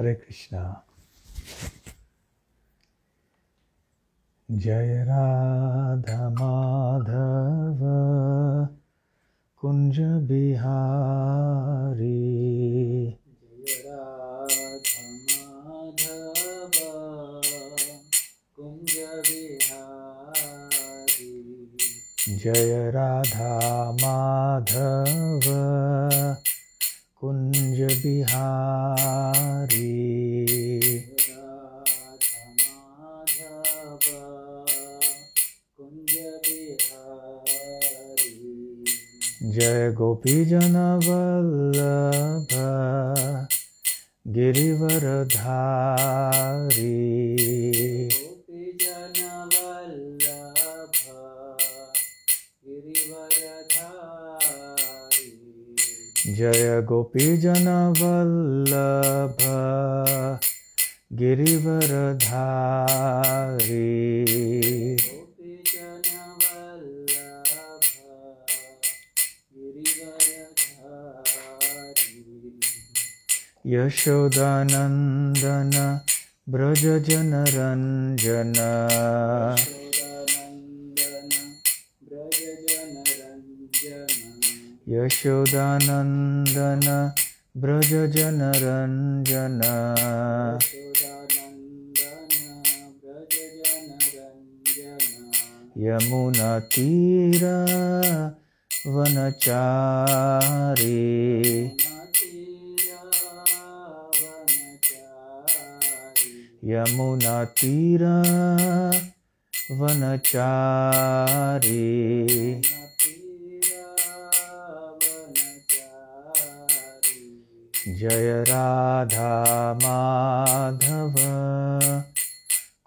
हरे कृष्णा जय राधा माधव कुंज बिहारी जय राधा माधव कुंज बिहारी जय राधा माधव कुंज बिहारी जय गोपी जन वल्लभ धारी जय गोपीजनवल्लभ गिरिवरधारी यशोदानन्दन ब्रजजनरञ्जन यशोदानन्दन ब्रजजनरञ्जन यमुनातीर वनचारि यमुनातीरा वनचारे जय राधा माधव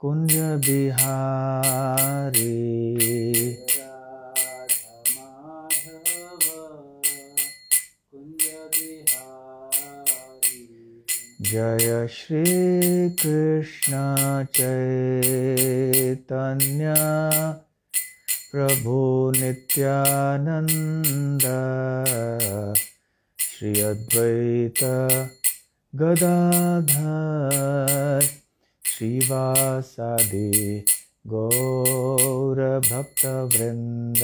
कुञ्ज बिहारी जय श्री श्रीकृष्ण चैतन्य प्रभु नित्यानन्द श्री अद्वैत गदाधर श्रीवासादि गौरभक्तवृन्द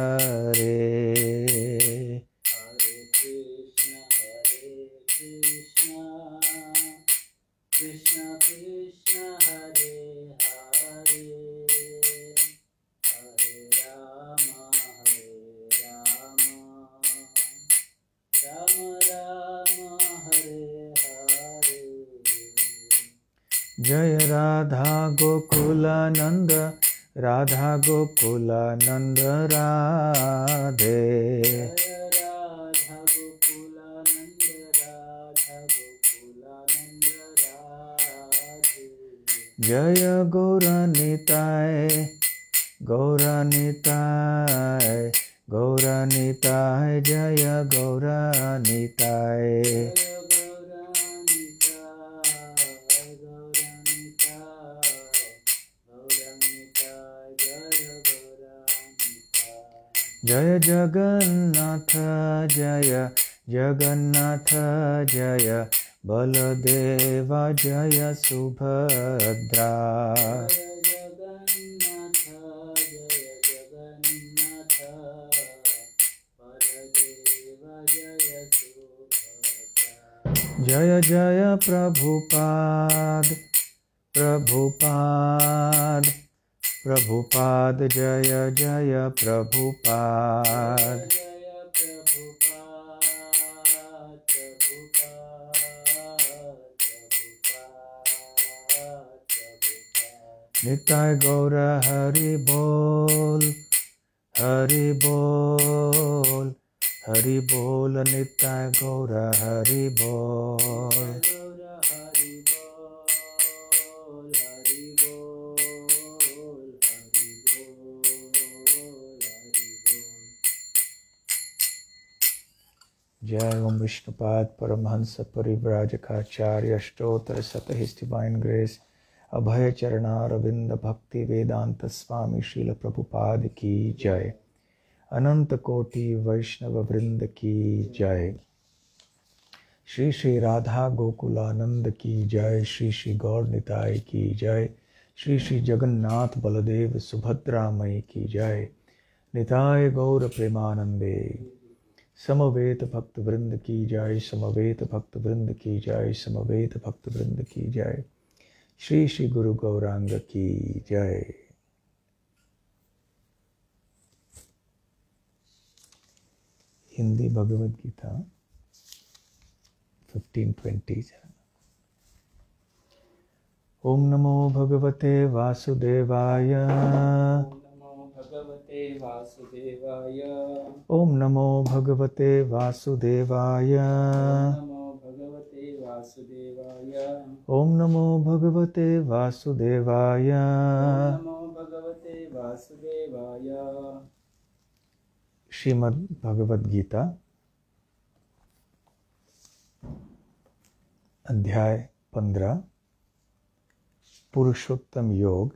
गोकुलानन्द राधा गोकुलानन्द राधे जय गौरनिताय गौरनिताय गौरनिताय जय गौरनिताय जय जगन्नाथ जय जगन्नाथ जय बलदेव जय सुभद्रा जय जय प्रभुपाद प्रभुपाद प्रभुपाद जय जय प्रभुपाद निताय गौर हरि बोल हरि बोल हरि बोल निताय गौर हरि बोल Jai Om Vishnupad Paramahansa Parivrajakacharya Stotra Sata His Divine Grace Abhaya Charana Ravinda Bhakti Vedanta Swami Srila Prabhupada Ki Jai अनंत कोटि वैष्णव वृंद की जय श्री श्री राधा गोकुलानंद की जय श्री श्री गौर निताय की जय श्री श्री जगन्नाथ बलदेव सुभद्रामयी की जय निताय गौर प्रेमानंदे समवेत भक्त वृंद की जाय समवेत भक्त वृंद की जाय समवेत भक्त वृंद की जाय श्री श्री गुरु गौरांग की जय हिंदी भगवद गीता फिफ्टीन ट्वेंटीज ओम नमो भगवते वासुदेवाय भगवते वासुदेवाय नमो भगवते वासुदेवाय वासुदेवाय नमो भगवते वासुदेवाय नमो भगवते वासुदेवाय श्रीमद् भगवद गीता अध्याय पंद्रह पुरुषोत्तम योग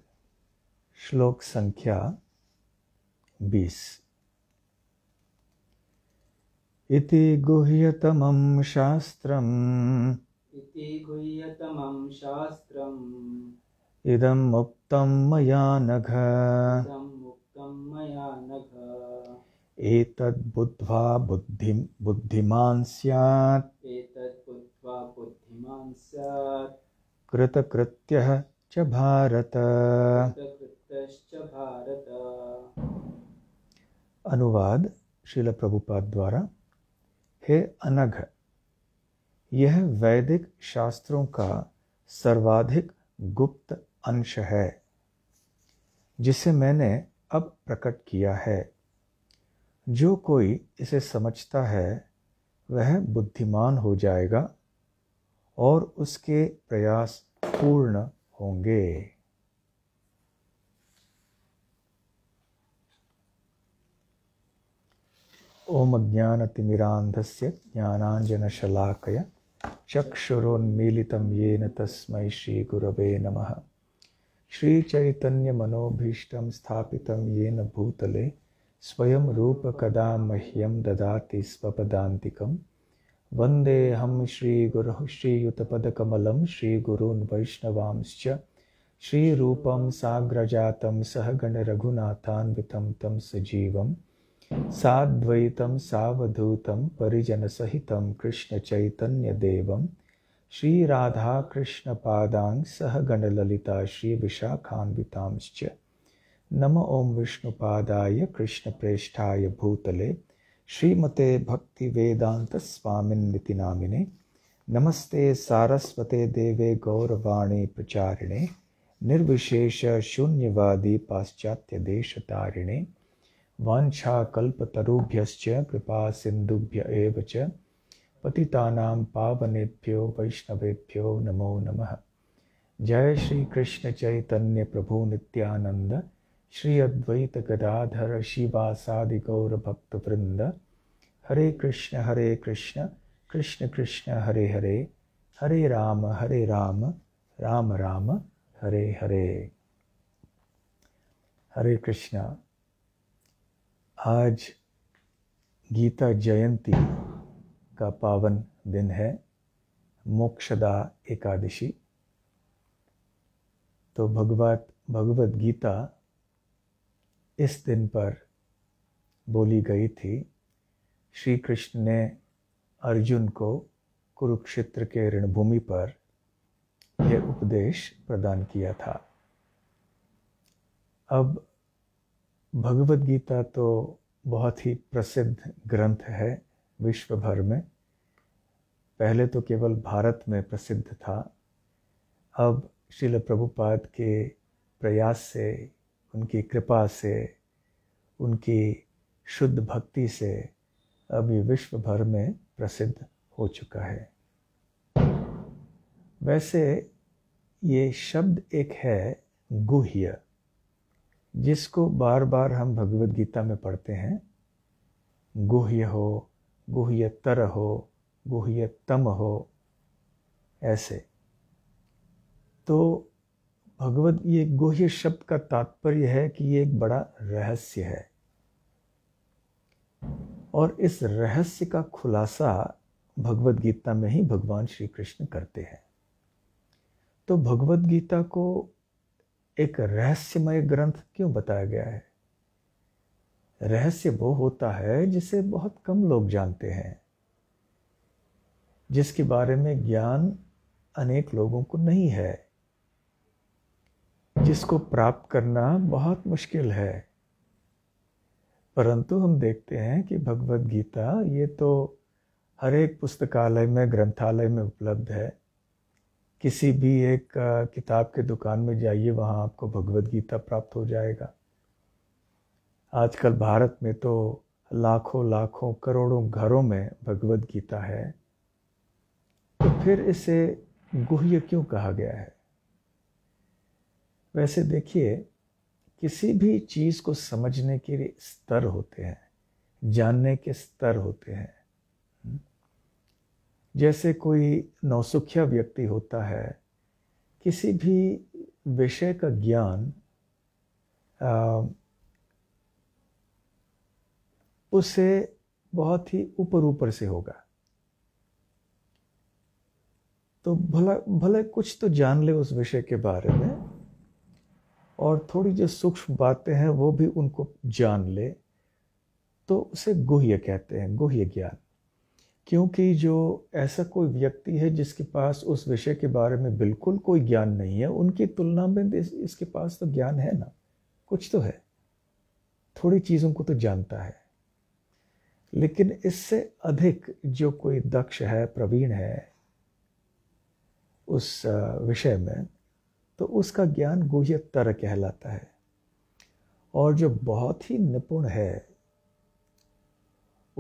श्लोक संख्या बीस इति गुह्यतमं शास्त्रम् इति गुह्यतमं शास्त्रम् इदम् उक्तं मया नघ बुद्धिमान् स्यात् बुद्धिमान् स्यात् कृतकृत्यः च भारत कृतकृत्यश्च भारत अनुवाद शिल प्रभुपाद द्वारा हे अनघ यह वैदिक शास्त्रों का सर्वाधिक गुप्त अंश है जिसे मैंने अब प्रकट किया है जो कोई इसे समझता है वह बुद्धिमान हो जाएगा और उसके प्रयास पूर्ण होंगे ओम अज्ञानतिमिरान्धस्य ज्ञानाञ्जनशलाकय चक्षुरोन्मीलितं येन तस्मै श्रीगुरवे नमः श्रीचैतन्यमनोभीष्टं स्थापितं येन भूतले स्वयं रूपकदा मह्यं ददाति स्वपदान्तिकं वन्देऽहं श्रीगुरुः श्रीयुतपदकमलं श्रीगुरून् वैष्णवांश्च श्रीरूपं साग्रजातं सहगणरघुनाथान्वितं तं सजीवम् साद्वैतं सावधूतं परिजनसहितं कृष्णचैतन्यदेवं श्रीराधाकृष्णपादां सह गणललिता श्रीविशाखान्वितांश्च नम ॐ विष्णुपादाय कृष्णप्रेष्ठाय भूतले श्रीमते भक्तिवेदान्तस्वामिन्विति नामिने नमस्ते सारस्वते देवे गौरवाणी प्रचारिणे निर्विशेषशून्यवादी पाश्चात्यदेशतारिणे वाञ्छाकल्पतरुभ्यश्च कृपा सिंधुभ्य पति पावनेभ्यो वैष्णवेभ्यो नमो नम जय श्री कृष्ण चैतन्य प्रभु नित्यानंद श्री अद्वैत गदाधर शिवासादि गौर भक्त वृंद हरे कृष्ण हरे कृष्ण कृष्ण कृष्ण हरे हरे हरे राम हरे राम राम राम हरे हरे हरे कृष्णा आज गीता जयंती का पावन दिन है मोक्षदा एकादशी तो भगवत भगवत गीता इस दिन पर बोली गई थी श्री कृष्ण ने अर्जुन को कुरुक्षेत्र के ऋणभूमि पर यह उपदेश प्रदान किया था अब भगवत गीता तो बहुत ही प्रसिद्ध ग्रंथ है विश्व भर में पहले तो केवल भारत में प्रसिद्ध था अब शिल प्रभुपाद के प्रयास से उनकी कृपा से उनकी शुद्ध भक्ति से अब ये विश्व भर में प्रसिद्ध हो चुका है वैसे ये शब्द एक है गुह्य जिसको बार बार हम भगवत गीता में पढ़ते हैं गुह्य हो गुह्य तर हो गुह्य तम हो ऐसे तो भगवत ये गुह्य शब्द का तात्पर्य है कि ये एक बड़ा रहस्य है और इस रहस्य का खुलासा भगवत गीता में ही भगवान श्री कृष्ण करते हैं तो भगवत गीता को एक रहस्यमय ग्रंथ क्यों बताया गया है रहस्य वो होता है जिसे बहुत कम लोग जानते हैं जिसके बारे में ज्ञान अनेक लोगों को नहीं है जिसको प्राप्त करना बहुत मुश्किल है परंतु हम देखते हैं कि भगवत गीता ये तो हर एक पुस्तकालय में ग्रंथालय में उपलब्ध है किसी भी एक किताब के दुकान में जाइए वहाँ आपको भगवत गीता प्राप्त हो जाएगा आजकल भारत में तो लाखों लाखों करोड़ों घरों में भगवत गीता है तो फिर इसे गुह्य क्यों कहा गया है वैसे देखिए किसी भी चीज़ को समझने के स्तर होते हैं जानने के स्तर होते हैं जैसे कोई नौसुखिया व्यक्ति होता है किसी भी विषय का ज्ञान उसे बहुत ही ऊपर ऊपर से होगा तो भला भले कुछ तो जान ले उस विषय के बारे में और थोड़ी जो सूक्ष्म बातें हैं वो भी उनको जान ले तो उसे गुह्य कहते हैं गुह्य ज्ञान क्योंकि जो ऐसा कोई व्यक्ति है जिसके पास उस विषय के बारे में बिल्कुल कोई ज्ञान नहीं है उनकी तुलना में इस, इसके पास तो ज्ञान है ना कुछ तो है थोड़ी चीज़ों को तो जानता है लेकिन इससे अधिक जो कोई दक्ष है प्रवीण है उस विषय में तो उसका ज्ञान गुह्यतर कहलाता है और जो बहुत ही निपुण है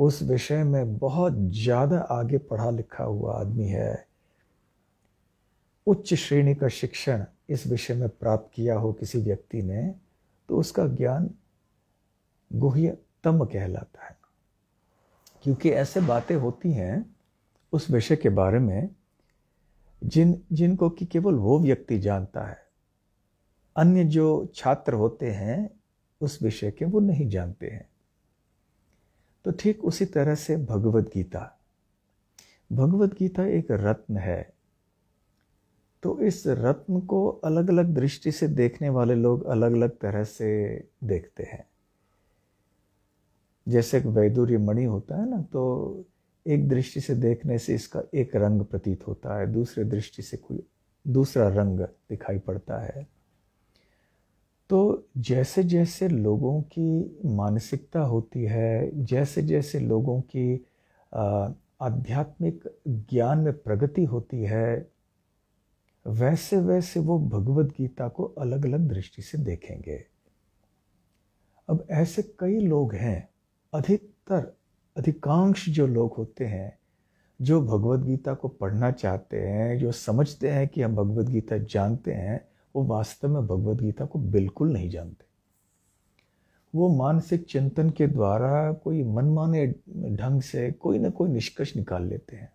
उस विषय में बहुत ज़्यादा आगे पढ़ा लिखा हुआ आदमी है उच्च श्रेणी का शिक्षण इस विषय में प्राप्त किया हो किसी व्यक्ति ने तो उसका ज्ञान तम कहलाता है क्योंकि ऐसे बातें होती हैं उस विषय के बारे में जिन जिनको कि केवल वो व्यक्ति जानता है अन्य जो छात्र होते हैं उस विषय के वो नहीं जानते हैं तो ठीक उसी तरह से भगवत गीता भगवत गीता एक रत्न है तो इस रत्न को अलग अलग दृष्टि से देखने वाले लोग अलग अलग तरह से देखते हैं जैसे एक वैदुर्य मणि होता है ना तो एक दृष्टि से देखने से इसका एक रंग प्रतीत होता है दूसरे दृष्टि से कोई दूसरा रंग दिखाई पड़ता है तो जैसे जैसे लोगों की मानसिकता होती है जैसे जैसे लोगों की आध्यात्मिक ज्ञान में प्रगति होती है वैसे वैसे वो भगवत गीता को अलग अलग दृष्टि से देखेंगे अब ऐसे कई लोग हैं अधिकतर अधिकांश जो लोग होते हैं जो भगवत गीता को पढ़ना चाहते हैं जो समझते हैं कि हम भगवत गीता जानते हैं वो वास्तव में भगवत गीता को बिल्कुल नहीं जानते वो मानसिक चिंतन के द्वारा कोई मनमाने ढंग से कोई ना कोई निष्कर्ष निकाल लेते हैं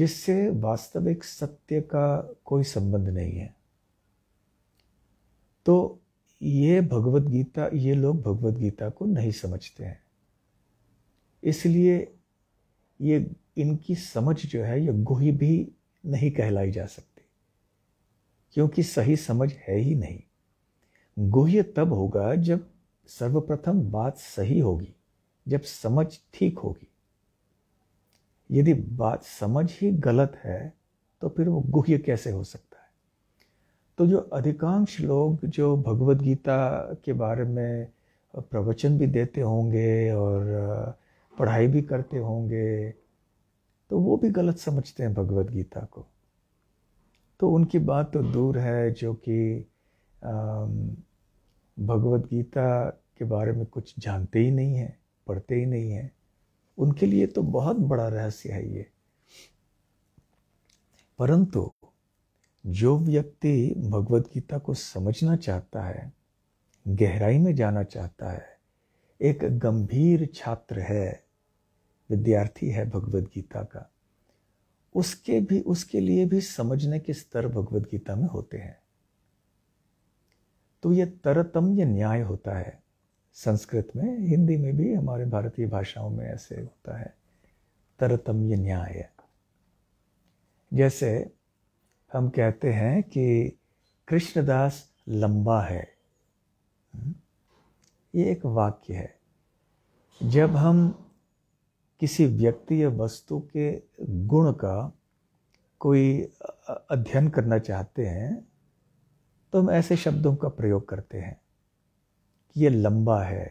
जिससे वास्तविक सत्य का कोई संबंध नहीं है तो ये भगवत गीता ये लोग भगवत गीता को नहीं समझते हैं इसलिए ये इनकी समझ जो है ये गोही भी नहीं कहलाई जा सकती क्योंकि सही समझ है ही नहीं गुह्य तब होगा जब सर्वप्रथम बात सही होगी जब समझ ठीक होगी यदि बात समझ ही गलत है तो फिर वो गुह्य कैसे हो सकता है तो जो अधिकांश लोग जो भगवत गीता के बारे में प्रवचन भी देते होंगे और पढ़ाई भी करते होंगे तो वो भी गलत समझते हैं भगवत गीता को तो उनकी बात तो दूर है जो कि भगवत गीता के बारे में कुछ जानते ही नहीं हैं पढ़ते ही नहीं हैं उनके लिए तो बहुत बड़ा रहस्य है ये परंतु जो व्यक्ति भगवत गीता को समझना चाहता है गहराई में जाना चाहता है एक गंभीर छात्र है विद्यार्थी है भगवत गीता का उसके भी उसके लिए भी समझने के स्तर भगवत गीता में होते हैं तो यह तरतम्य न्याय होता है संस्कृत में हिंदी में भी हमारे भारतीय भाषाओं में ऐसे होता है तरतम्य न्याय है जैसे हम कहते हैं कि कृष्णदास लंबा है ये एक वाक्य है जब हम किसी व्यक्ति या वस्तु के गुण का कोई अध्ययन करना चाहते हैं तो हम ऐसे शब्दों का प्रयोग करते हैं कि ये लंबा है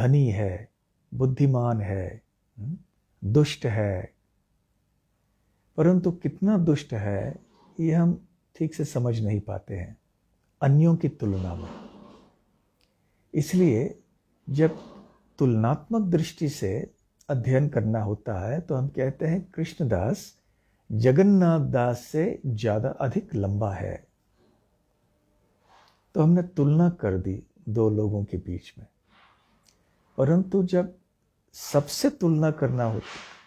धनी है बुद्धिमान है हम्म, दुष्ट है परंतु कितना दुष्ट है ये हम ठीक से समझ नहीं पाते हैं अन्यों की तुलना में इसलिए जब तुलनात्मक दृष्टि से अध्ययन करना होता है तो हम कहते हैं कृष्णदास जगन्नाथ दास से ज़्यादा अधिक लंबा है तो हमने तुलना कर दी दो लोगों के बीच में परंतु जब सबसे तुलना करना हो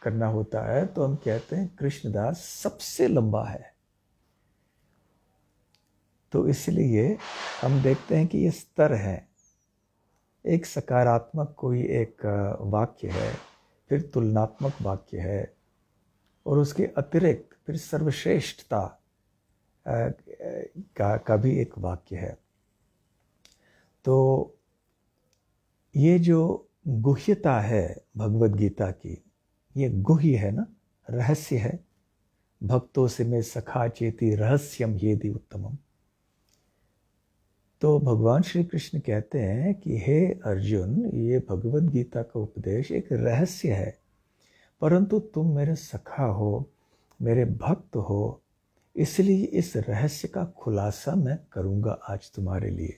करना होता है तो हम कहते हैं कृष्णदास सबसे लंबा है तो इसलिए हम देखते हैं कि ये स्तर है एक सकारात्मक कोई एक वाक्य है फिर तुलनात्मक वाक्य है और उसके अतिरिक्त फिर सर्वश्रेष्ठता का का भी एक वाक्य है तो ये जो गुह्यता है भगवत गीता की ये गुह्य है ना रहस्य है भक्तों से मैं सखा चेती रहस्यम ये दी उत्तमम तो भगवान श्री कृष्ण कहते हैं कि हे अर्जुन ये भगवत गीता का उपदेश एक रहस्य है परंतु तुम मेरे सखा हो मेरे भक्त हो इसलिए इस रहस्य का खुलासा मैं करूंगा आज तुम्हारे लिए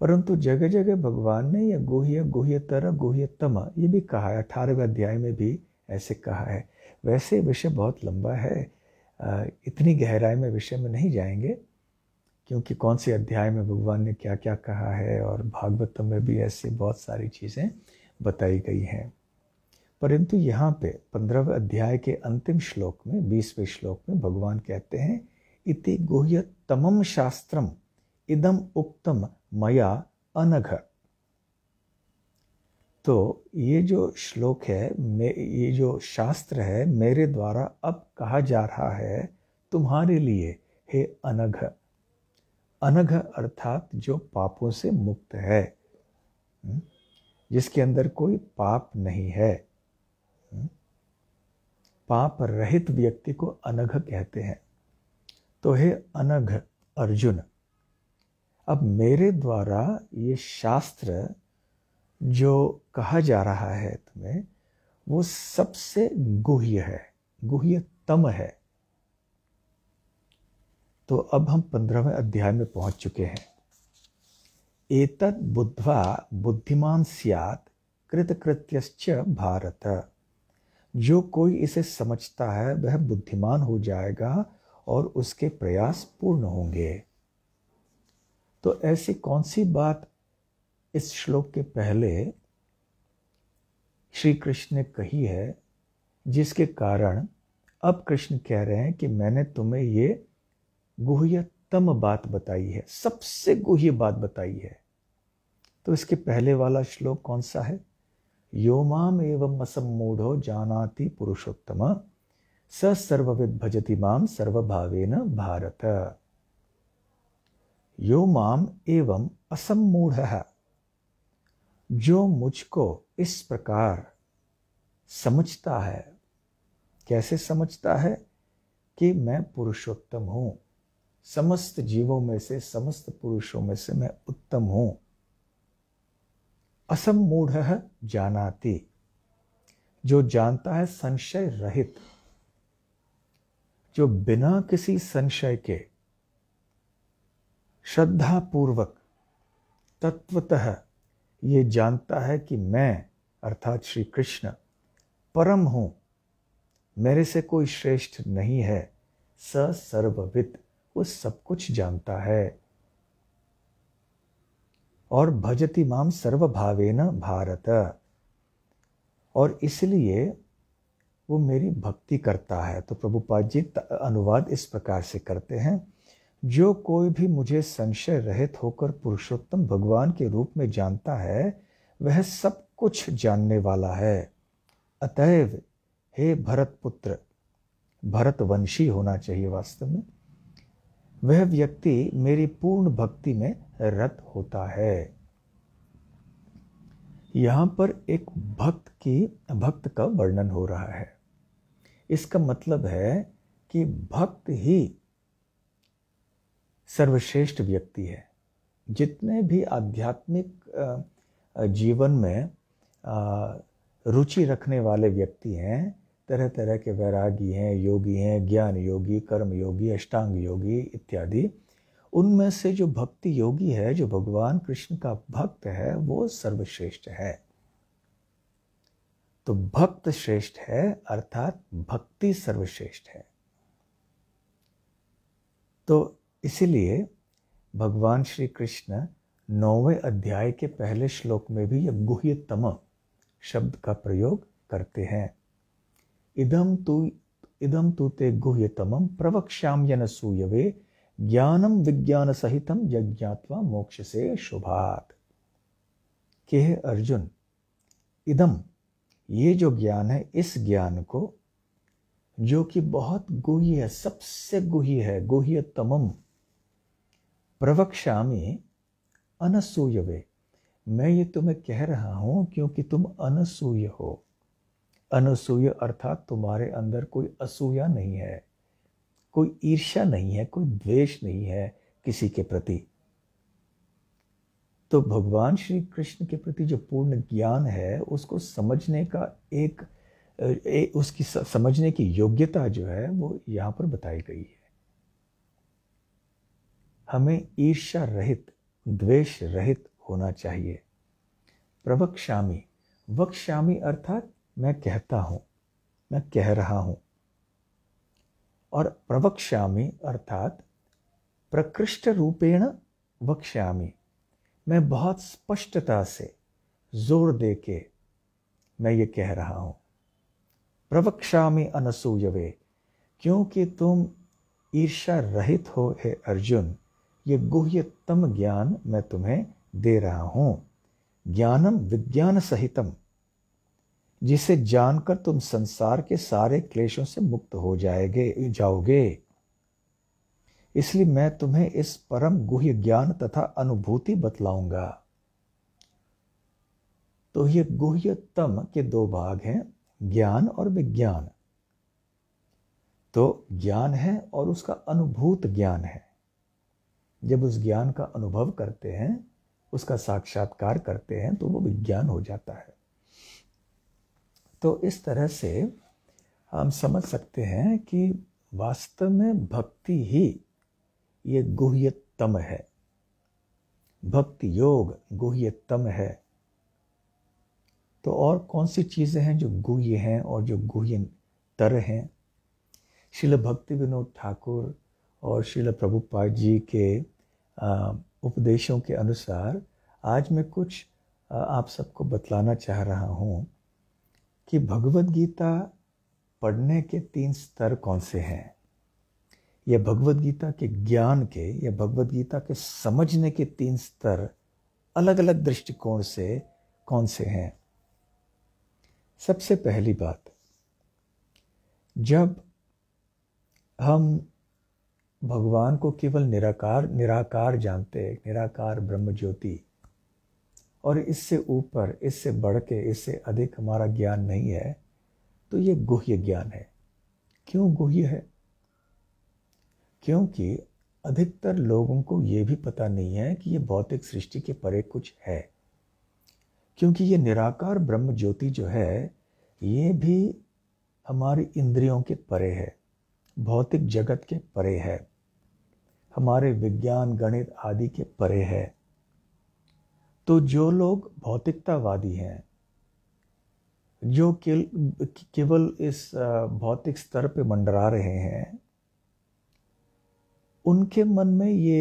परंतु जगह जगह भगवान ने यह गुह्य गोह्य तम ये भी कहा है अठारहवें अध्याय में भी ऐसे कहा है वैसे विषय बहुत लंबा है इतनी गहराई में विषय में नहीं जाएंगे क्योंकि कौन से अध्याय में भगवान ने क्या क्या कहा है और भागवतम में भी ऐसी बहुत सारी चीज़ें बताई गई हैं परंतु यहाँ पे पंद्रहवें अध्याय के अंतिम श्लोक में बीसवें श्लोक में भगवान कहते हैं इति गुह्य तमम शास्त्रम इदम उक्तम मया अनघ तो ये जो श्लोक है मे ये जो शास्त्र है मेरे द्वारा अब कहा जा रहा है तुम्हारे लिए हे अनघ अनघ अर्थात जो पापों से मुक्त है हम्म, जिसके अंदर कोई पाप नहीं है हम्म, पाप रहित व्यक्ति को अनघ कहते हैं तो हे अनघ अर्जुन अब मेरे द्वारा ये शास्त्र जो कहा जा रहा है तुम्हें वो सबसे गुह्य है तम है तो अब हम पंद्रहवें अध्याय में पहुंच चुके हैं एतद बुद्धवा बुद्धिमान सियात कृतकृत्यश्च भारत जो कोई इसे समझता है वह बुद्धिमान हो जाएगा और उसके प्रयास पूर्ण होंगे तो ऐसी कौन सी बात इस श्लोक के पहले श्री कृष्ण ने कही है जिसके कारण अब कृष्ण कह रहे हैं कि मैंने तुम्हें ये गुह्यतम बात बताई है सबसे गुह्य बात बताई है तो इसके पहले वाला श्लोक कौन सा है योमाम एवं असमूढ़ो जानाति पुरुषोत्तम स सर्वविद भजति माम सर्वभावे न भारत यो माम एवं असमूढ़ जो मुझको इस प्रकार समझता है कैसे समझता है कि मैं पुरुषोत्तम हूं समस्त जीवों में से समस्त पुरुषों में से मैं उत्तम हूं असम मूढ़ जानाति जो जानता है संशय रहित जो बिना किसी संशय के श्रद्धा पूर्वक तत्वतः ये जानता है कि मैं अर्थात श्री कृष्ण परम हूं मेरे से कोई श्रेष्ठ नहीं है स सर्वविद वो सब कुछ जानता है और भजति माम सर्वभावे न भारत और इसलिए वो मेरी भक्ति करता है तो प्रभुपाद जी अनुवाद इस प्रकार से करते हैं जो कोई भी मुझे संशय रहित होकर पुरुषोत्तम भगवान के रूप में जानता है वह सब कुछ जानने वाला है अतएव हे भरत पुत्र भरतवंशी होना चाहिए वास्तव में वह व्यक्ति मेरी पूर्ण भक्ति में रत होता है यहां पर एक भक्त की भक्त का वर्णन हो रहा है इसका मतलब है कि भक्त ही सर्वश्रेष्ठ व्यक्ति है जितने भी आध्यात्मिक जीवन में रुचि रखने वाले व्यक्ति हैं तरह तरह के वैरागी हैं योगी हैं ज्ञान योगी कर्म योगी अष्टांग योगी इत्यादि उनमें से जो भक्ति योगी है जो भगवान कृष्ण का भक्त है वो सर्वश्रेष्ठ है तो भक्त श्रेष्ठ है अर्थात भक्ति सर्वश्रेष्ठ है तो इसीलिए भगवान श्री कृष्ण नौवें अध्याय के पहले श्लोक में भी यह गुह्यतम शब्द का प्रयोग करते हैं इदम तु इदम तु ते गुह्यतमं प्रवक्ष्याम्यन सूयवे ज्ञानम विज्ञान सहितम यज्ञात्वा मोक्ष से शुभात के अर्जुन इदम ये जो ज्ञान है इस ज्ञान को जो कि बहुत गुह्य है सबसे गुह्य है गुह्यतमम प्रवक्षामी अनसूयवे मैं ये तुम्हें कह रहा हूं क्योंकि तुम अनसूय हो अनसूय अर्थात तुम्हारे अंदर कोई असूया नहीं है कोई ईर्ष्या नहीं है कोई द्वेष नहीं है किसी के प्रति तो भगवान श्री कृष्ण के प्रति जो पूर्ण ज्ञान है उसको समझने का एक ए, उसकी समझने की योग्यता जो है वो यहां पर बताई गई है हमें ईर्ष्या रहित द्वेष रहित होना चाहिए प्रवक्षामी वक्षामी अर्थात मैं कहता हूँ मैं कह रहा हूँ और प्रवक्ष्यामी अर्थात प्रकृष्ट रूपेण वक्ष्यामी मैं बहुत स्पष्टता से जोर दे के मैं ये कह रहा हूँ प्रवक्ष्यामी अनसूयवे क्योंकि तुम ईर्षा रहित हो हे अर्जुन ये गुह्यतम ज्ञान मैं तुम्हें दे रहा हूँ ज्ञानम विज्ञान सहितम जिसे जानकर तुम संसार के सारे क्लेशों से मुक्त हो जाएगे जाओगे इसलिए मैं तुम्हें इस परम गुह्य ज्ञान तथा अनुभूति बतलाऊंगा तो ये गुह्यतम के दो भाग हैं ज्ञान और विज्ञान तो ज्ञान है और उसका अनुभूत ज्ञान है जब उस ज्ञान का अनुभव करते हैं उसका साक्षात्कार करते हैं तो वो विज्ञान हो जाता है तो इस तरह से हम समझ सकते हैं कि वास्तव में भक्ति ही ये गुह्यतम है भक्ति योग गुह्यतम है तो और कौन सी चीज़ें हैं जो गुह्य हैं और जो गुह्य तर हैं शिल भक्ति विनोद ठाकुर और शिल प्रभुपाद जी के उपदेशों के अनुसार आज मैं कुछ आप सबको बतलाना चाह रहा हूँ कि भगवत गीता पढ़ने के तीन स्तर कौन से हैं यह भगवत गीता के ज्ञान के या भगवत गीता के समझने के तीन स्तर अलग अलग दृष्टिकोण से कौन से हैं सबसे पहली बात जब हम भगवान को केवल निराकार निराकार जानते निराकार ब्रह्म ज्योति और इससे ऊपर इससे बढ़ के इससे अधिक हमारा ज्ञान नहीं है तो ये गुह्य ज्ञान है क्यों गुह्य है क्योंकि अधिकतर लोगों को ये भी पता नहीं है कि ये भौतिक सृष्टि के परे कुछ है क्योंकि ये निराकार ब्रह्म ज्योति जो है ये भी हमारी इंद्रियों के परे है भौतिक जगत के परे है हमारे विज्ञान गणित आदि के परे है तो जो लोग भौतिकतावादी हैं जो केवल इस भौतिक स्तर पे मंडरा रहे हैं उनके मन में ये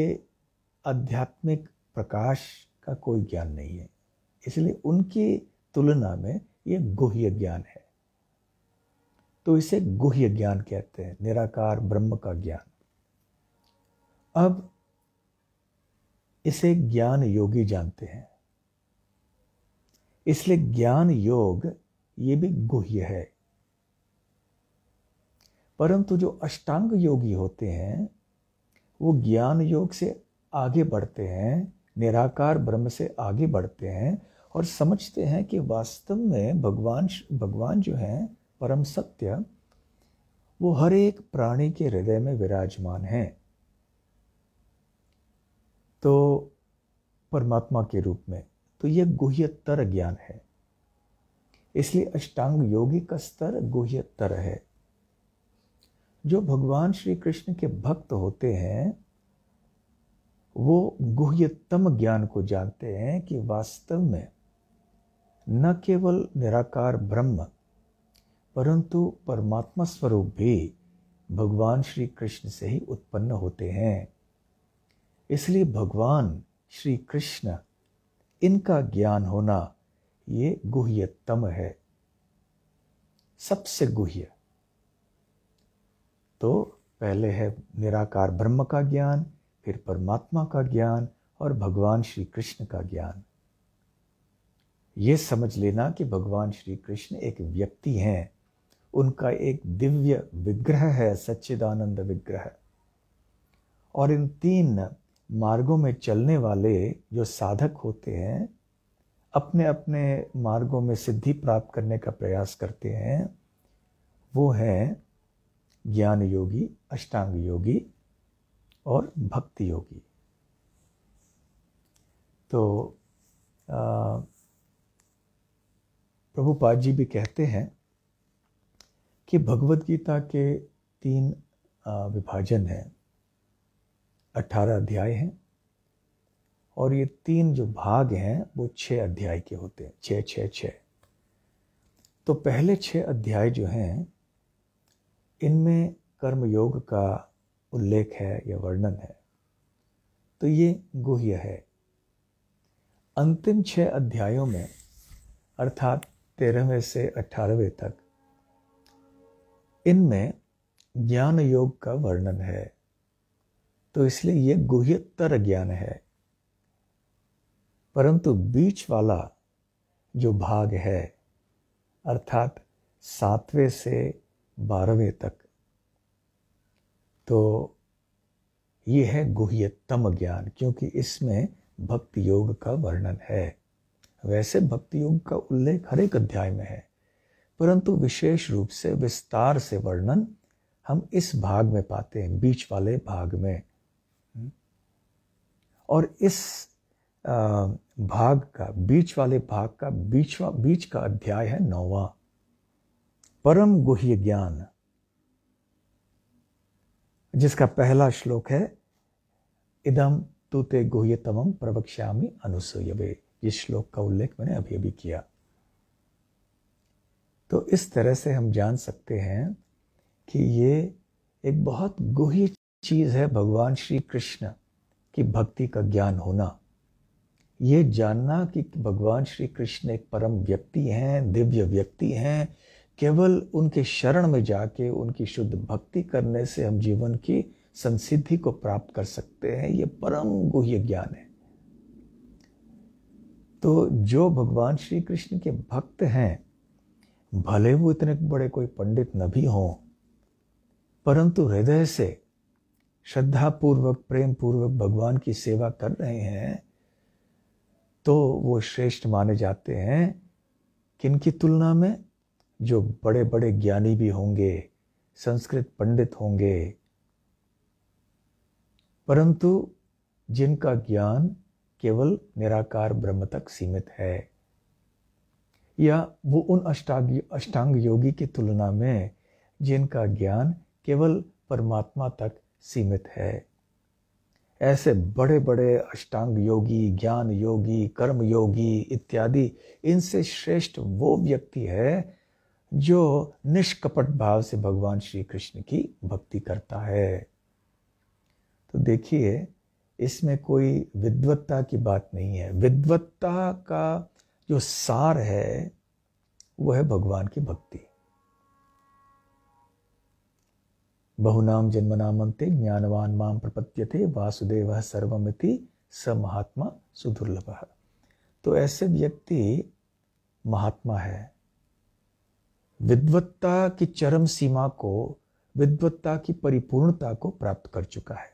आध्यात्मिक प्रकाश का कोई ज्ञान नहीं है इसलिए उनकी तुलना में ये गुह्य ज्ञान है तो इसे गुह्य ज्ञान कहते हैं निराकार ब्रह्म का ज्ञान अब इसे ज्ञान योगी जानते हैं इसलिए ज्ञान योग ये भी गुह्य है परंतु जो अष्टांग योगी होते हैं वो ज्ञान योग से आगे बढ़ते हैं निराकार ब्रह्म से आगे बढ़ते हैं और समझते हैं कि वास्तव में भगवान भगवान जो हैं परम सत्य वो हर एक प्राणी के हृदय में विराजमान हैं तो परमात्मा के रूप में तो यह गुह्यतर ज्ञान है इसलिए अष्टांग योगी का स्तर गुह्यतर है जो भगवान श्री कृष्ण के भक्त होते हैं वो गुह्यतम ज्ञान को जानते हैं कि वास्तव में न केवल निराकार ब्रह्म परंतु परमात्मा स्वरूप भी भगवान श्री कृष्ण से ही उत्पन्न होते हैं इसलिए भगवान श्री कृष्ण इनका ज्ञान होना ये गुह्यतम है सबसे गुह्य तो पहले है निराकार ब्रह्म का ज्ञान फिर परमात्मा का ज्ञान और भगवान श्री कृष्ण का ज्ञान ये समझ लेना कि भगवान श्री कृष्ण एक व्यक्ति हैं उनका एक दिव्य विग्रह है सच्चिदानंद विग्रह और इन तीन मार्गों में चलने वाले जो साधक होते हैं अपने अपने मार्गों में सिद्धि प्राप्त करने का प्रयास करते हैं वो हैं ज्ञान योगी अष्टांग योगी और भक्ति योगी तो प्रभुपाद जी भी कहते हैं कि भगवत गीता के तीन विभाजन हैं अट्ठारह अध्याय हैं और ये तीन जो भाग हैं वो छः अध्याय के होते हैं छः छः छः तो पहले छः अध्याय जो हैं इनमें कर्मयोग का उल्लेख है या वर्णन है तो ये गुह्य है अंतिम छः अध्यायों में अर्थात तेरहवें से अठारहवें तक इनमें ज्ञान योग का वर्णन है तो इसलिए यह गुह्यतर ज्ञान है परंतु बीच वाला जो भाग है अर्थात सातवें से बारहवें तक तो ये है गुह्यतम ज्ञान क्योंकि इसमें भक्ति योग का वर्णन है वैसे भक्ति योग का उल्लेख हर एक अध्याय में है परंतु विशेष रूप से विस्तार से वर्णन हम इस भाग में पाते हैं बीच वाले भाग में और इस भाग का बीच वाले भाग का बीचवा बीच का अध्याय है नौवा परम गुह्य ज्ञान जिसका पहला श्लोक है इदम तुते गुह्यतमम प्रवक्ष्यामी अनुसूयवे इस श्लोक का उल्लेख मैंने अभी अभी किया तो इस तरह से हम जान सकते हैं कि ये एक बहुत गुह्य चीज़ है भगवान श्री कृष्ण कि भक्ति का ज्ञान होना ये जानना कि भगवान श्री कृष्ण एक परम व्यक्ति हैं दिव्य व्यक्ति हैं केवल उनके शरण में जाके उनकी शुद्ध भक्ति करने से हम जीवन की संसिद्धि को प्राप्त कर सकते हैं ये परम गुह्य ज्ञान है तो जो भगवान श्री कृष्ण के भक्त हैं भले वो इतने बड़े कोई पंडित न भी हों परंतु हृदय से श्रद्धा पूर्वक प्रेम पूर्वक भगवान की सेवा कर रहे हैं तो वो श्रेष्ठ माने जाते हैं किन की तुलना में जो बड़े बड़े ज्ञानी भी होंगे संस्कृत पंडित होंगे परंतु जिनका ज्ञान केवल निराकार ब्रह्म तक सीमित है या वो उन अष्टांग अष्टांग योगी की तुलना में जिनका ज्ञान केवल परमात्मा तक सीमित है ऐसे बड़े बड़े अष्टांग योगी ज्ञान योगी कर्म योगी इत्यादि इनसे श्रेष्ठ वो व्यक्ति है जो निष्कपट भाव से भगवान श्री कृष्ण की भक्ति करता है तो देखिए इसमें कोई विद्वत्ता की बात नहीं है विद्वत्ता का जो सार है वो है भगवान की भक्ति बहुनाम जन्मनामन्ते ज्ञानवान माम थे वासुदेव सर्वमिति स महात्मा सुदुर्लभ तो ऐसे व्यक्ति महात्मा है विद्वत्ता की चरम सीमा को विद्वत्ता की परिपूर्णता को प्राप्त कर चुका है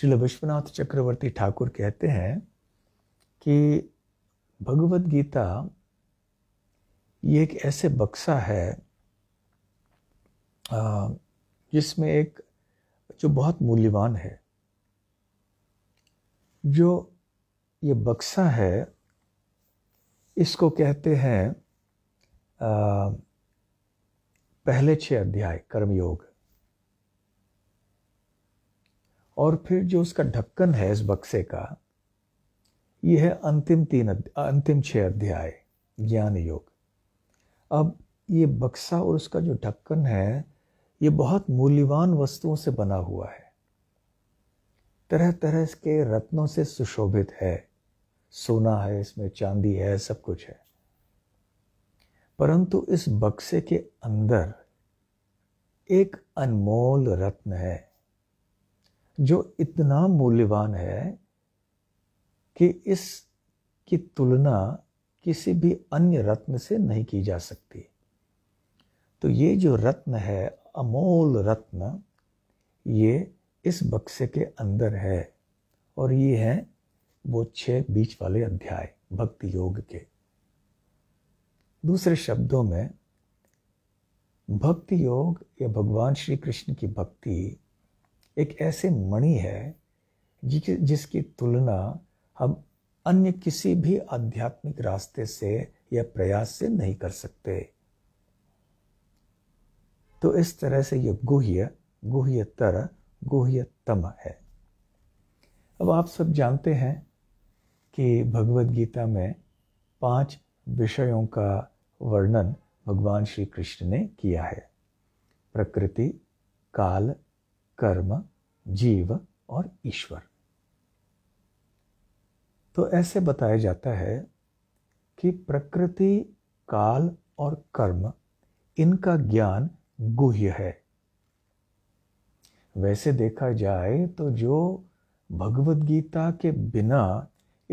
श्री विश्वनाथ चक्रवर्ती ठाकुर कहते हैं कि भगवत गीता ये एक ऐसे बक्सा है जिसमें एक जो बहुत मूल्यवान है जो ये बक्सा है इसको कहते हैं पहले छः अध्याय कर्मयोग और फिर जो उसका ढक्कन है इस बक्से का यह है अंतिम तीन अंतिम छः अध्याय ज्ञान योग अब ये बक्सा और उसका जो ढक्कन है ये बहुत मूल्यवान वस्तुओं से बना हुआ है तरह तरह के रत्नों से सुशोभित है सोना है इसमें चांदी है सब कुछ है परंतु इस बक्से के अंदर एक अनमोल रत्न है जो इतना मूल्यवान है कि इस की तुलना किसी भी अन्य रत्न से नहीं की जा सकती तो ये जो रत्न है अमोल रत्न ये इस बक्से के अंदर है और ये है वो छह बीच वाले अध्याय भक्ति योग के दूसरे शब्दों में भक्ति योग या भगवान श्री कृष्ण की भक्ति एक ऐसे मणि है जिसकी तुलना हम अन्य किसी भी आध्यात्मिक रास्ते से या प्रयास से नहीं कर सकते तो इस तरह से ये गुह्य गुह्यतर गुह्यतम है अब आप सब जानते हैं कि भगवत गीता में पांच विषयों का वर्णन भगवान श्री कृष्ण ने किया है प्रकृति काल कर्म जीव और ईश्वर तो ऐसे बताया जाता है कि प्रकृति काल और कर्म इनका ज्ञान गुह्य है वैसे देखा जाए तो जो भगवत गीता के बिना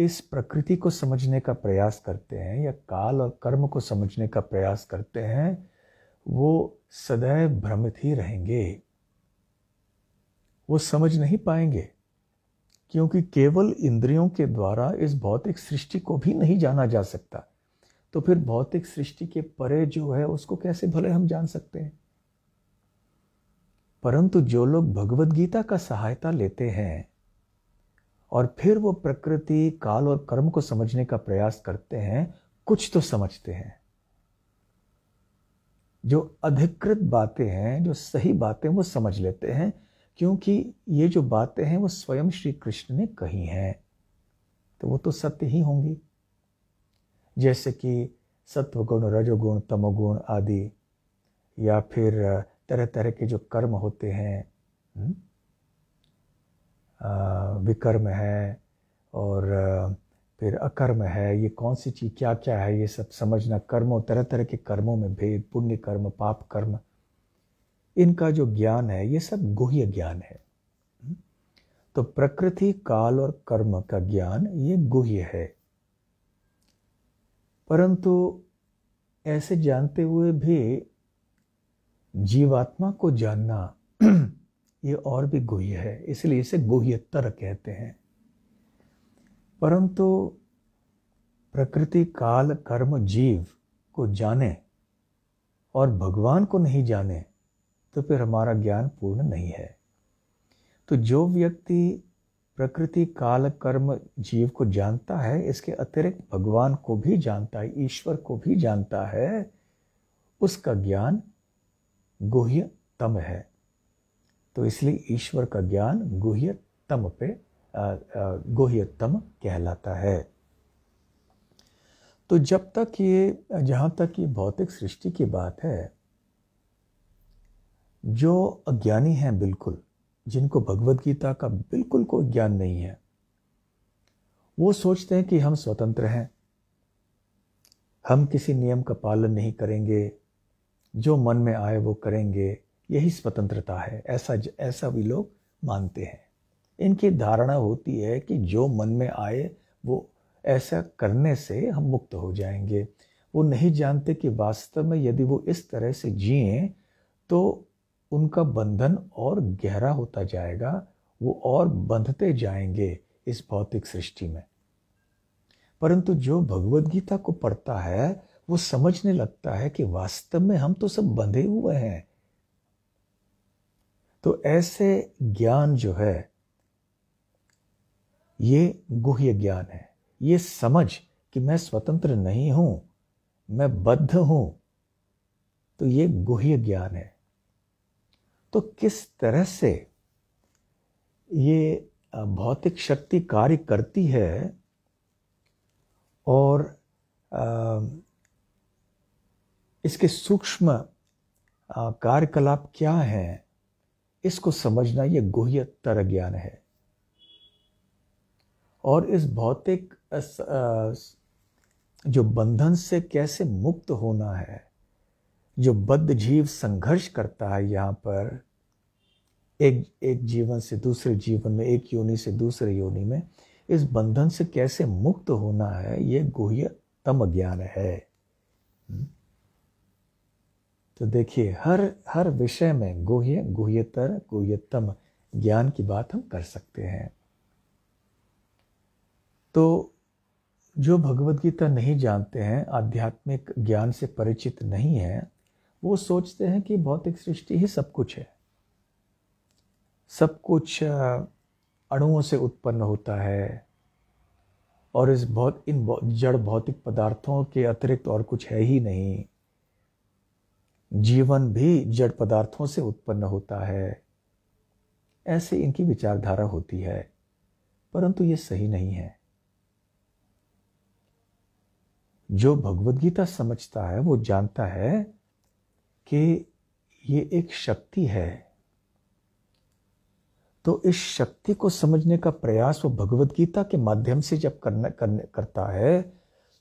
इस प्रकृति को समझने का प्रयास करते हैं या काल और कर्म को समझने का प्रयास करते हैं वो सदैव भ्रमित ही रहेंगे वो समझ नहीं पाएंगे क्योंकि केवल इंद्रियों के द्वारा इस भौतिक सृष्टि को भी नहीं जाना जा सकता तो फिर भौतिक सृष्टि के परे जो है उसको कैसे भले हम जान सकते हैं परंतु जो लोग भगवत गीता का सहायता लेते हैं और फिर वो प्रकृति काल और कर्म को समझने का प्रयास करते हैं कुछ तो समझते हैं जो अधिकृत बातें हैं जो सही बातें वो समझ लेते हैं क्योंकि ये जो बातें हैं वो स्वयं श्री कृष्ण ने कही हैं तो वो तो सत्य ही होंगी जैसे कि सत्वगुण रजोगुण तमोगुण आदि या फिर तरह तरह के जो कर्म होते हैं हम्म, विकर्म है और फिर अकर्म है ये कौन सी चीज़ क्या क्या है ये सब समझना कर्मों तरह तरह के कर्मों में भेद पुण्य कर्म पाप कर्म इनका जो ज्ञान है ये सब गुह्य ज्ञान है हम्म, तो प्रकृति काल और कर्म का ज्ञान ये गुह्य है परंतु ऐसे जानते हुए भी जीवात्मा को जानना ये और भी गुह्य है इसलिए इसे गुह्यतर कहते हैं परंतु प्रकृति काल कर्म जीव को जाने और भगवान को नहीं जाने तो फिर हमारा ज्ञान पूर्ण नहीं है तो जो व्यक्ति प्रकृति काल कर्म जीव को जानता है इसके अतिरिक्त भगवान को भी जानता है ईश्वर को भी जानता है उसका ज्ञान गुह्य तम है तो इसलिए ईश्वर का ज्ञान गुह्य तम पे गुह्य तम कहलाता है तो जब तक ये जहां तक ये भौतिक सृष्टि की बात है जो अज्ञानी हैं बिल्कुल जिनको भगवत गीता का बिल्कुल कोई ज्ञान नहीं है वो सोचते हैं कि हम स्वतंत्र हैं हम किसी नियम का पालन नहीं करेंगे जो मन में आए वो करेंगे यही स्वतंत्रता है ऐसा ऐसा भी लोग मानते हैं इनकी धारणा होती है कि जो मन में आए वो ऐसा करने से हम मुक्त हो जाएंगे वो नहीं जानते कि वास्तव में यदि वो इस तरह से जिए तो उनका बंधन और गहरा होता जाएगा वो और बंधते जाएंगे इस भौतिक सृष्टि में परंतु जो भगवद गीता को पढ़ता है वो समझने लगता है कि वास्तव में हम तो सब बंधे हुए हैं तो ऐसे ज्ञान जो है ये गुह्य ज्ञान है ये समझ कि मैं स्वतंत्र नहीं हूं मैं बद्ध हूं तो ये गुह्य ज्ञान है तो किस तरह से ये भौतिक शक्ति कार्य करती है और आ, इसके सूक्ष्म कार्यकलाप क्या है इसको समझना यह गुह्य तर ज्ञान है और इस भौतिक जो बंधन से कैसे मुक्त होना है जो बद्ध जीव संघर्ष करता है यहाँ पर एक एक जीवन से दूसरे जीवन में एक योनि से दूसरे योनि में इस बंधन से कैसे मुक्त होना है ये गुह्य तम ज्ञान है हम्म। तो देखिए हर हर विषय में गुह्य गुह्यतर गुह्यतम ज्ञान की बात हम कर सकते हैं तो जो भगवत गीता नहीं जानते हैं आध्यात्मिक ज्ञान से परिचित नहीं है वो सोचते हैं कि भौतिक सृष्टि ही सब कुछ है सब कुछ अणुओं से उत्पन्न होता है और इस बहुत इन जड़ भौतिक पदार्थों के अतिरिक्त और कुछ है ही नहीं जीवन भी जड़ पदार्थों से उत्पन्न होता है ऐसे इनकी विचारधारा होती है परंतु यह सही नहीं है जो भगवत गीता समझता है वो जानता है कि ये एक शक्ति है तो इस शक्ति को समझने का प्रयास वो भगवत गीता के माध्यम से जब करना करने करता है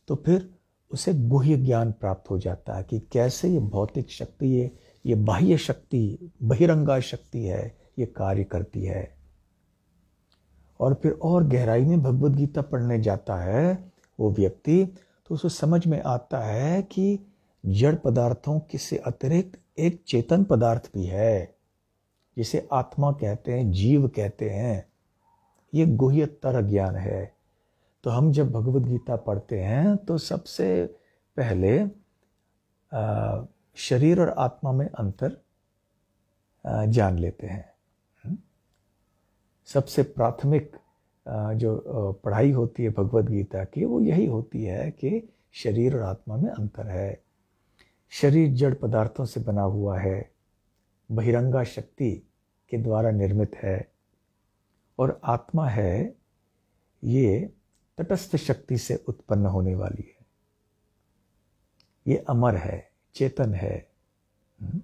तो फिर उसे गुह्य ज्ञान प्राप्त हो जाता है कि कैसे ये भौतिक शक्ति ये ये बाह्य शक्ति बहिरंगा शक्ति है ये कार्य करती है और फिर और गहराई में भगवत गीता पढ़ने जाता है वो व्यक्ति तो उसे समझ में आता है कि जड़ पदार्थों के से अतिरिक्त एक चेतन पदार्थ भी है जिसे आत्मा कहते हैं जीव कहते हैं ये गुह्यतर ज्ञान है तो हम जब भगवत गीता पढ़ते हैं तो सबसे पहले आ, शरीर और आत्मा में अंतर आ, जान लेते हैं हम्म? सबसे प्राथमिक जो पढ़ाई होती है भगवत गीता की वो यही होती है कि शरीर और आत्मा में अंतर है शरीर जड़ पदार्थों से बना हुआ है बहिरंगा शक्ति के द्वारा निर्मित है और आत्मा है ये तटस्थ शक्ति से उत्पन्न होने वाली है ये अमर है चेतन है हम्म।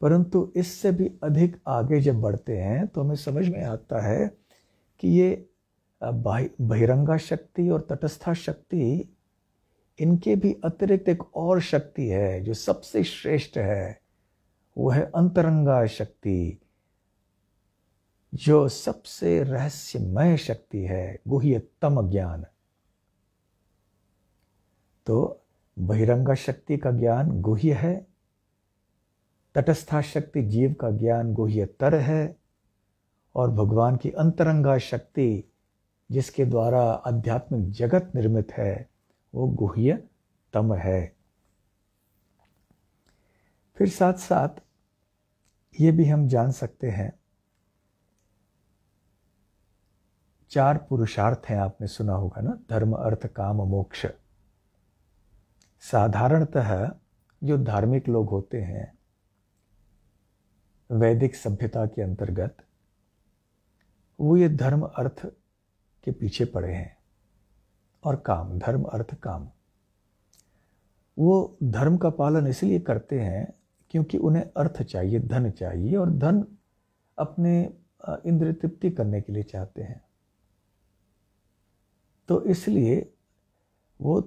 परंतु इससे भी अधिक आगे जब बढ़ते हैं तो हमें समझ में आता है कि ये बहिरंगा शक्ति और तटस्था शक्ति इनके भी अतिरिक्त एक और शक्ति है जो सबसे श्रेष्ठ है वो है अंतरंगा शक्ति जो सबसे रहस्यमय शक्ति है गुह्यतम ज्ञान तो बहिरंगा शक्ति का ज्ञान गुह्य है तटस्था शक्ति जीव का ज्ञान गुह्यतर है और भगवान की अंतरंगा शक्ति जिसके द्वारा आध्यात्मिक जगत निर्मित है वो गुह्य तम है फिर साथ साथ ये भी हम जान सकते हैं चार पुरुषार्थ हैं आपने सुना होगा ना धर्म अर्थ काम मोक्ष साधारणतः जो धार्मिक लोग होते हैं वैदिक सभ्यता के अंतर्गत वो ये धर्म अर्थ के पीछे पड़े हैं और काम धर्म अर्थ काम वो धर्म का पालन इसलिए करते हैं क्योंकि उन्हें अर्थ चाहिए धन चाहिए और धन अपने इंद्र तृप्ति करने के लिए चाहते हैं तो इसलिए वो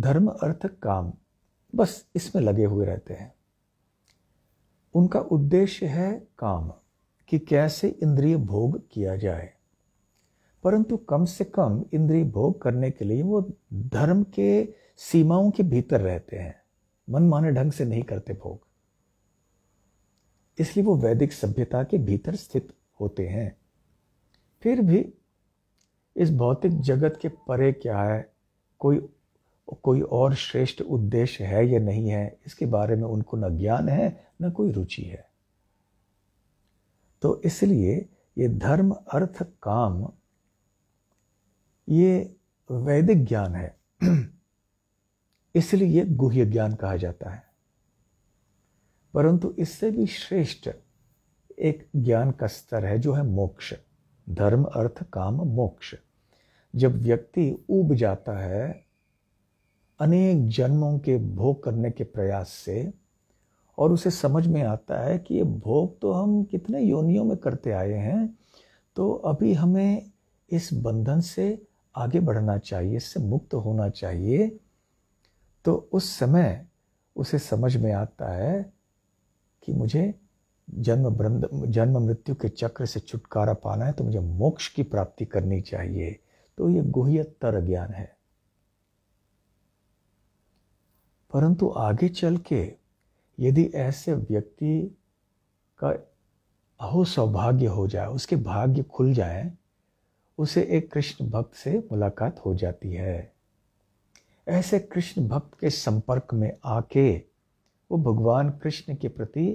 धर्म अर्थ काम बस इसमें लगे हुए रहते हैं उनका उद्देश्य है काम कि कैसे इंद्रिय भोग किया जाए परंतु कम से कम इंद्रिय भोग करने के लिए वो धर्म के सीमाओं के भीतर रहते हैं मनमाने ढंग से नहीं करते भोग इसलिए वो वैदिक सभ्यता के भीतर स्थित होते हैं फिर भी इस भौतिक जगत के परे क्या है कोई कोई और श्रेष्ठ उद्देश्य है या नहीं है इसके बारे में उनको न ज्ञान है न कोई रुचि है तो इसलिए ये धर्म अर्थ काम ये वैदिक ज्ञान है इसलिए ये गुह्य ज्ञान कहा जाता है परंतु इससे भी श्रेष्ठ एक ज्ञान का स्तर है जो है मोक्ष धर्म अर्थ काम मोक्ष जब व्यक्ति उब जाता है अनेक जन्मों के भोग करने के प्रयास से और उसे समझ में आता है कि ये भोग तो हम कितने योनियों में करते आए हैं तो अभी हमें इस बंधन से आगे बढ़ना चाहिए इससे मुक्त होना चाहिए तो उस समय उसे समझ में आता है कि मुझे जन्म ब्रंद जन्म मृत्यु के चक्र से छुटकारा पाना है तो मुझे मोक्ष की प्राप्ति करनी चाहिए तो ये गुह्यतर ज्ञान है परंतु आगे चल के यदि ऐसे व्यक्ति का अहो सौभाग्य हो जाए उसके भाग्य खुल जाए उसे एक कृष्ण भक्त से मुलाकात हो जाती है ऐसे कृष्ण भक्त के संपर्क में आके वो भगवान कृष्ण के प्रति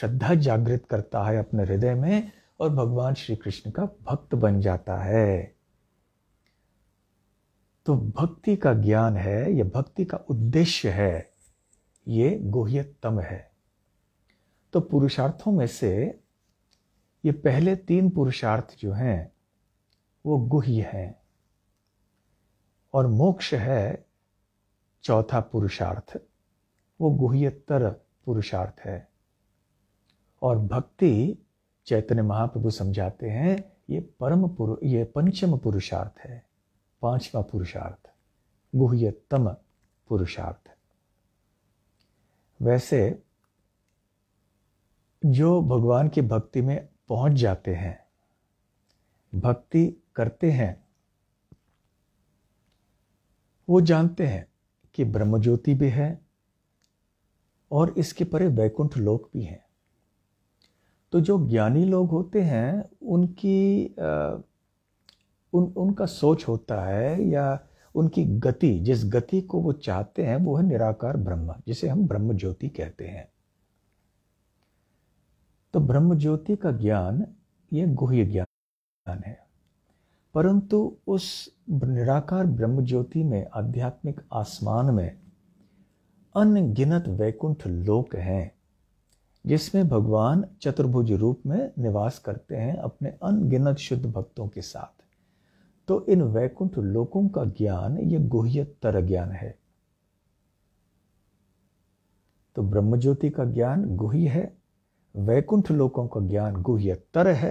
श्रद्धा जागृत करता है अपने हृदय में और भगवान श्री कृष्ण का भक्त बन जाता है तो भक्ति का ज्ञान है या भक्ति का उद्देश्य है ये गोह्यतम है तो पुरुषार्थों में से ये पहले तीन पुरुषार्थ जो हैं वो गुह्य हैं और मोक्ष है चौथा पुरुषार्थ वो गुह्यतर पुरुषार्थ है और भक्ति चैतन्य महाप्रभु समझाते हैं ये परम पुरु ये पंचम पुरुषार्थ है पांचवा पुरुषार्थ गुह्यतम पुरुषार्थ वैसे जो भगवान की भक्ति में पहुंच जाते हैं भक्ति करते हैं वो जानते हैं कि ब्रह्मज्योति भी है और इसके परे वैकुंठ लोक भी हैं तो जो ज्ञानी लोग होते हैं उनकी आ, उन उनका सोच होता है या उनकी गति जिस गति को वो चाहते हैं वो है निराकार ब्रह्म जिसे हम ब्रह्म ज्योति कहते हैं तो ब्रह्म ज्योति का ज्ञान ये गुह्य ज्ञान है परंतु उस निराकार ब्रह्म ज्योति में आध्यात्मिक आसमान में अनगिनत वैकुंठ लोक हैं जिसमें भगवान चतुर्भुज रूप में निवास करते हैं अपने अनगिनत शुद्ध भक्तों के साथ तो इन वैकुंठ लोकों का ज्ञान ये गुह्यतर ज्ञान है तो ब्रह्म ज्योति का ज्ञान गुह्य है वैकुंठ लोकों का ज्ञान गुह्यतर है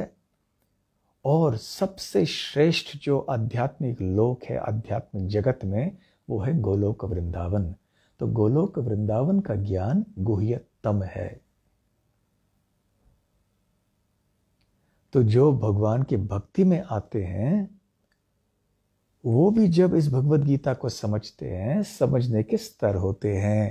और सबसे श्रेष्ठ जो आध्यात्मिक लोक है आध्यात्मिक जगत में वो है गोलोक वृंदावन तो गोलोक वृंदावन का ज्ञान गुह्यतम है तो जो भगवान की भक्ति में आते हैं वो भी जब इस भगवत गीता को समझते हैं समझने के स्तर होते हैं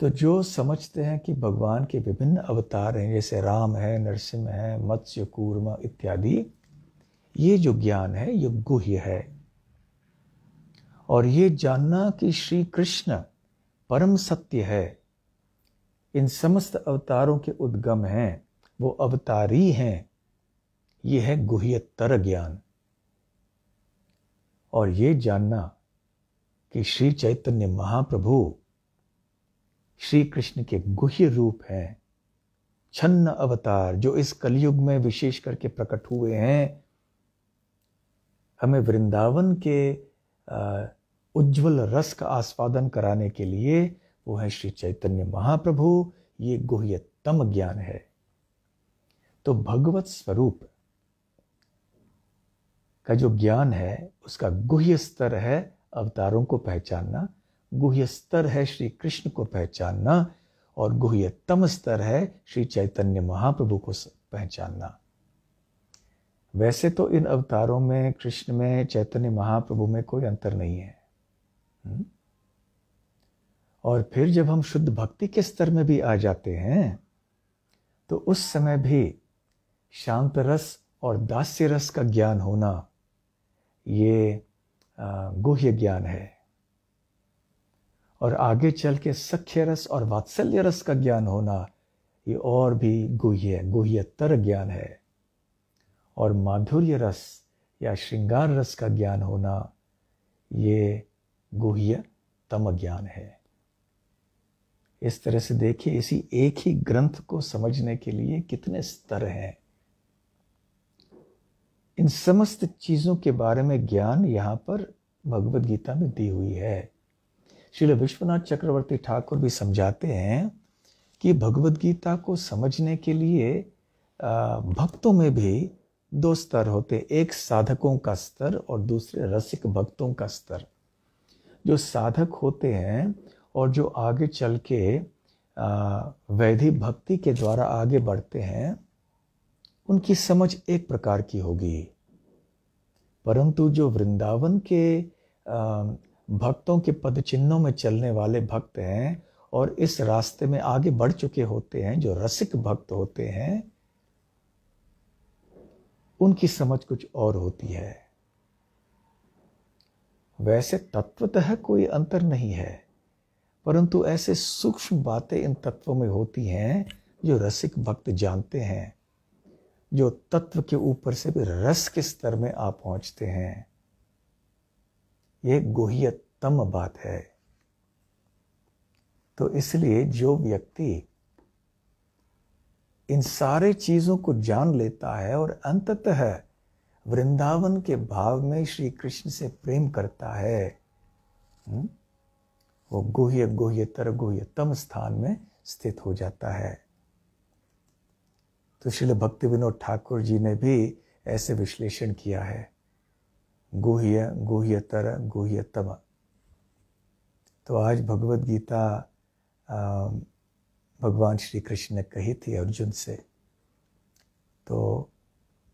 तो जो समझते हैं कि भगवान के विभिन्न अवतार हैं जैसे राम है नरसिंह है मत्स्य कूर्मा इत्यादि ये जो ज्ञान है ये गुह्य है और ये जानना कि श्री कृष्ण परम सत्य है इन समस्त अवतारों के उद्गम हैं वो अवतारी हैं ये है गुह्यतर ज्ञान और ये जानना कि श्री चैतन्य महाप्रभु श्री कृष्ण के गुह्य रूप हैं छन्न अवतार जो इस कलयुग में विशेष करके प्रकट हुए हैं हमें वृंदावन के उज्जवल रस का आस्वादन कराने के लिए वो है श्री चैतन्य महाप्रभु ये गुह्यतम ज्ञान है तो भगवत स्वरूप का जो ज्ञान है उसका गुह्य स्तर है अवतारों को पहचानना गुह्य स्तर है श्री कृष्ण को पहचानना और गुह्यतम स्तर है श्री चैतन्य महाप्रभु को पहचानना वैसे तो इन अवतारों में कृष्ण में चैतन्य महाप्रभु में कोई अंतर नहीं है हम्म? और फिर जब हम शुद्ध भक्ति के स्तर में भी आ जाते हैं तो उस समय भी शांत रस और दास्य रस का ज्ञान होना ये गुह्य ज्ञान है और आगे चल के सख्य रस और वात्सल्य रस का ज्ञान होना ये और भी गुह्य गुह्यतर ज्ञान है और माधुर्य रस या श्रृंगार रस का ज्ञान होना ये गुह्य तम ज्ञान है इस तरह से देखिए इसी एक ही ग्रंथ को समझने के लिए कितने स्तर हैं इन समस्त चीज़ों के बारे में ज्ञान यहाँ पर भगवत गीता में दी हुई है श्री विश्वनाथ चक्रवर्ती ठाकुर भी समझाते हैं कि भगवत गीता को समझने के लिए भक्तों में भी दो स्तर होते एक साधकों का स्तर और दूसरे रसिक भक्तों का स्तर जो साधक होते हैं और जो आगे चल के वैधि भक्ति के द्वारा आगे बढ़ते हैं उनकी समझ एक प्रकार की होगी परंतु जो वृंदावन के भक्तों के पद चिन्हों में चलने वाले भक्त हैं और इस रास्ते में आगे बढ़ चुके होते हैं जो रसिक भक्त होते हैं उनकी समझ कुछ और होती है वैसे तत्वतः कोई अंतर नहीं है परंतु ऐसे सूक्ष्म बातें इन तत्वों में होती हैं जो रसिक भक्त जानते हैं जो तत्व के ऊपर से भी रस के स्तर में आ पहुंचते हैं यह गोहियतम बात है तो इसलिए जो व्यक्ति इन सारे चीजों को जान लेता है और अंततः वृंदावन के भाव में श्री कृष्ण से प्रेम करता है हम्म, वो गुह्य गुह्यतर गुह्यतम स्थान में स्थित हो जाता है तो श्रील भक्ति विनोद ठाकुर जी ने भी ऐसे विश्लेषण किया है गुह्य गुह्यतर गुह्यतम तो आज भगवत गीता भगवान श्री कृष्ण ने कही थी अर्जुन से तो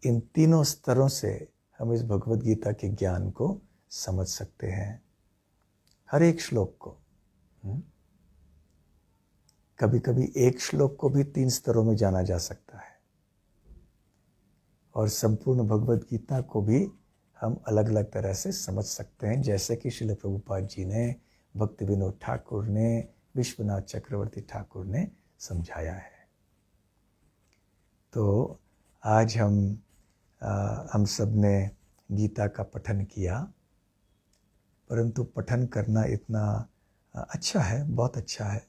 इन तीनों स्तरों से हम इस भगवत गीता के ज्ञान को समझ सकते हैं हर एक श्लोक को हम्म? कभी कभी एक श्लोक को भी तीन स्तरों में जाना जा सकता है और संपूर्ण भगवत गीता को भी हम अलग अलग तरह से समझ सकते हैं जैसे कि शिल प्रभुपाद जी ने भक्ति विनोद ठाकुर ने विश्वनाथ चक्रवर्ती ठाकुर ने समझाया है तो आज हम आ, हम सब ने गीता का पठन किया परंतु पठन करना इतना अच्छा है बहुत अच्छा है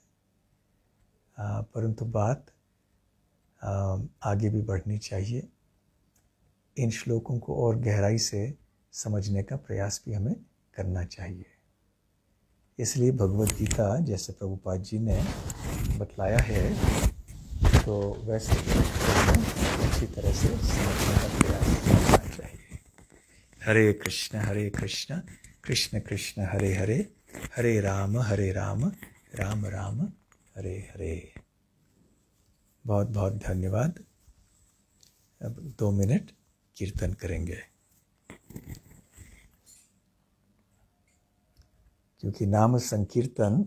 परंतु बात आ, आगे भी बढ़नी चाहिए इन श्लोकों को और गहराई से समझने का प्रयास भी हमें करना चाहिए इसलिए भगवत गीता जैसे प्रभुपाद जी ने बतलाया है तो वैसे अच्छी तरह से समझने का प्रयास करना चाहिए हरे कृष्ण हरे कृष्ण कृष्ण कृष्ण हरे हरे हरे राम हरे राम राम राम हरे हरे बहुत बहुत धन्यवाद अब दो मिनट कीर्तन करेंगे क्योंकि नाम संकीर्तन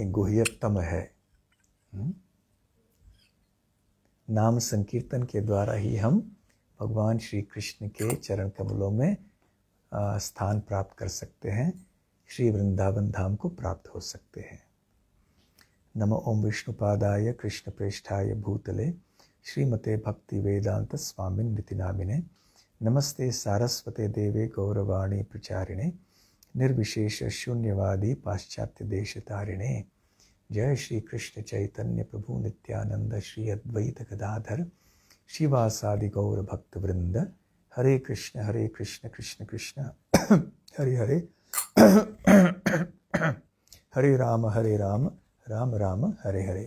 एक गुह्यतम है हम्म? नाम संकीर्तन के द्वारा ही हम भगवान श्री कृष्ण के चरण कमलों में स्थान प्राप्त कर सकते हैं श्री वृंदावन धाम को प्राप्त हो सकते हैं नम ओम विष्णुपादाय कृष्ण प्रेष्ठाय भूतले श्रीमते भक्ति वेदांत स्वामी नितिनामिने नमस्ते सारस्वते देवे गौरवाणी प्रचारिणे निर्विशेष शून्यवादी पाश्चात्य देश तारिणे जय श्री कृष्ण चैतन्य प्रभु नित्यानंद श्री अद्वैत गदाधर शिवासादि गौर भक्त वृंद हरे कृष्ण हरे कृष्ण कृष्ण कृष्ण हरे हरे हरे राम हरे राम राम राम हरे हरे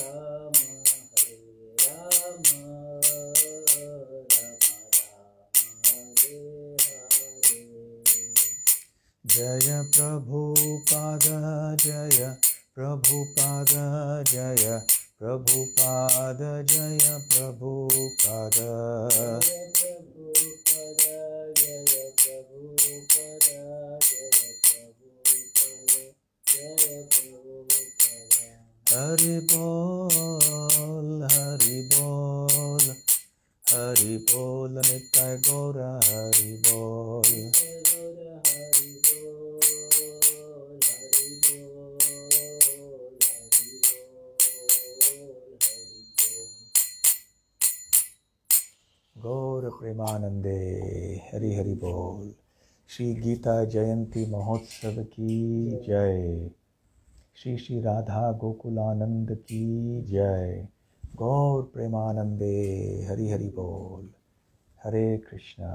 जय प्रभु पाद जय प्रभु पाद जय प्रभु पाद जय प्रभु पाद हरि बोल हरि बोल हरि बोल नित्य गौर हरि बोल गौर प्रेमानंदे हरि हरि बोल श्री गीता जयंती महोत्सव की जय श्री श्री राधा गोकुलानंद की जय गौर प्रेमानंदे हरि हरि बोल हरे कृष्णा